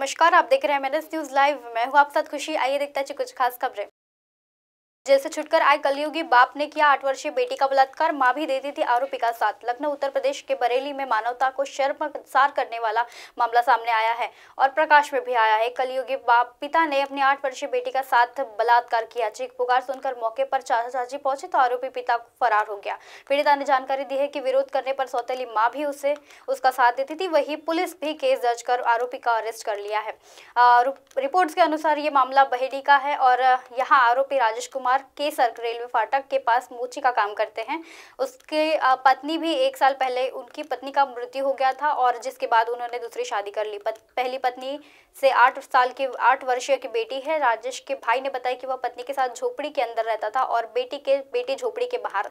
नमस्कार आप देख रहे हैं एमएनएस न्यूज लाइव मैं हूँ आप साथ खुशी आइए देखता हैं कुछ खास खबरें जेल से छुटकर आए कलयुगी बाप ने किया आठ वर्षीय बेटी का बलात्कार मां भी देती थी आरोपी का साथ लखनऊ उत्तर प्रदेश के बरेली में मानवता को शर्मसार करने वाला मामला सामने आया है और प्रकाश में भी आया है कलयुगी बाप पिता ने अपनी आठ वर्षीय बेटी का साथ बलात्कार किया चीख पुकार सुनकर मौके पर चाचा चाची पहुंचे तो आरोपी पिता फरार हो गया पीड़िता ने जानकारी दी है की विरोध करने पर सौतेली माँ भी उसे उसका साथ देती थी वही पुलिस भी केस दर्ज कर आरोपी का अरेस्ट कर लिया है रिपोर्ट के अनुसार ये मामला बहेड़ी का है और यहाँ आरोपी राजेश कुमार बिहार के सर्क रेलवे फाटक के पास मोची का काम करते हैं उसके पत्नी भी एक साल पहले उनकी पत्नी का मृत्यु हो गया था और जिसके बाद उन्होंने दूसरी शादी कर ली पत, पहली पत्नी से आठ साल की आठ वर्षीय की बेटी है राजेश के भाई ने बताया कि वह पत्नी के साथ झोपड़ी के अंदर रहता था और बेटी के बेटी झोपड़ी के बाहर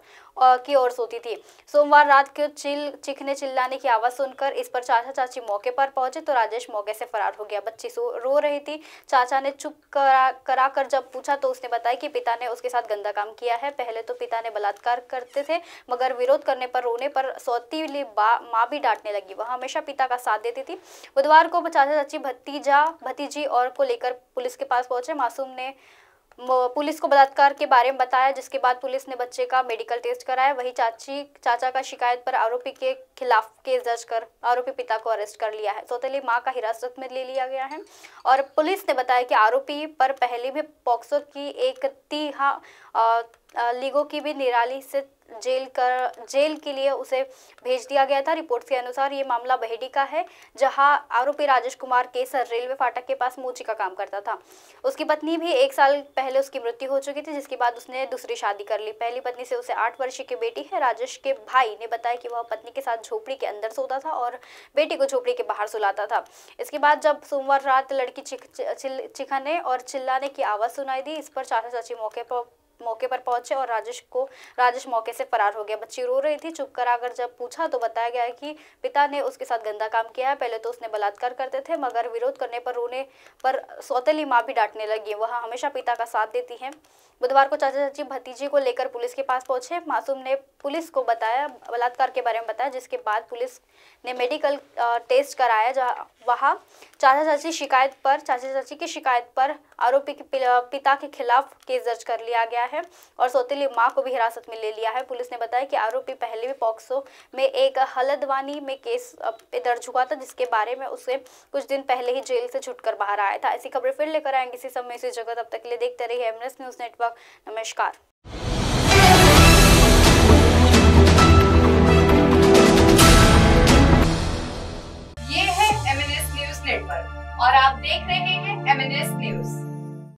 की ओर सोती थी सोमवार रात को चिल चिखने चिल्लाने की आवाज़ सुनकर इस पर चाचा चाची मौके पर पहुंचे तो राजेश मौके से फरार हो गया बच्ची सो रो रही थी चाचा ने चुप करा करा कर जब पूछा तो उसने बताया कि पिता ने उसके साथ गंदा काम किया है पहले तो पिता ने बलात्कार करते थे मगर विरोध करने पर रोने पर सौती माँ भी डांटने लगी वह हमेशा पिता का साथ देती थी बुधवार को चाचा चाची भतीजा भतीजी और को लेकर पुलिस के पास पहुंचे मासूम ने पुलिस को बलात्कार के बारे में बताया जिसके बाद पुलिस ने बच्चे का मेडिकल टेस्ट कराया वही चाची चाचा का शिकायत पर आरोपी के खिलाफ केस दर्ज कर आरोपी पिता को अरेस्ट कर लिया है सोतेली माँ का हिरासत में ले लिया गया है और पुलिस ने बताया कि आरोपी पर पहले भी पॉक्सो की एक तिहा लीगो की भी निराली से जेल कर जेल के लिए उसे भेज दिया गया था रिपोर्ट के अनुसार ये मामला बहेड़ी का है जहां आरोपी राजेश कुमार केसर रेलवे फाटक के पास मोची का काम करता था उसकी पत्नी भी एक साल पहले उसकी मृत्यु हो चुकी थी जिसके बाद उसने दूसरी शादी कर ली पहली पत्नी से उसे आठ वर्ष की बेटी है राजेश के भाई ने बताया कि वह पत्नी के साथ झोपड़ी के अंदर सोता था और बेटी को झोपड़ी के बाहर सुलाता था इसके बाद जब सोमवार रात लड़की चिख, चिखने और चिल्लाने की आवाज़ सुनाई दी इस पर चाचा चाची मौके पर मौके पर पहुंचे और राजेश को राजेश मौके से फरार हो गया बच्ची रो रही थी चुप कराकर जब पूछा तो बताया गया कि पिता ने उसके साथ गंदा काम किया है पहले तो उसने बलात्कार करते थे मगर विरोध करने पर रोने पर सौतेली माँ भी डांटने लगी वह हमेशा पिता का साथ देती है बुधवार को चाचा चाची भतीजी को लेकर पुलिस के पास पहुंचे मासूम ने पुलिस को बताया बलात्कार के बारे में बताया जिसके बाद पुलिस ने मेडिकल टेस्ट कराया जहाँ वहाँ चाचा चाची शिकायत पर चाचा चाची की शिकायत पर आरोपी के पिता के खिलाफ केस दर्ज कर लिया गया है और सौतेली माँ को भी हिरासत में ले लिया है पुलिस ने बताया कि आरोपी पहले भी पॉक्सो में एक हलदवानी में केस दर्ज हुआ था जिसके बारे में उसे कुछ दिन पहले ही जेल से छुटकर बाहर आया था ऐसी खबरें फिर लेकर आएंगे इसी समय इसी जगह तब तक लिए देखते रहिए एमनेस न्यूज नेटवर्क नमस्कार और आप देख रहे हैं एम न्यूज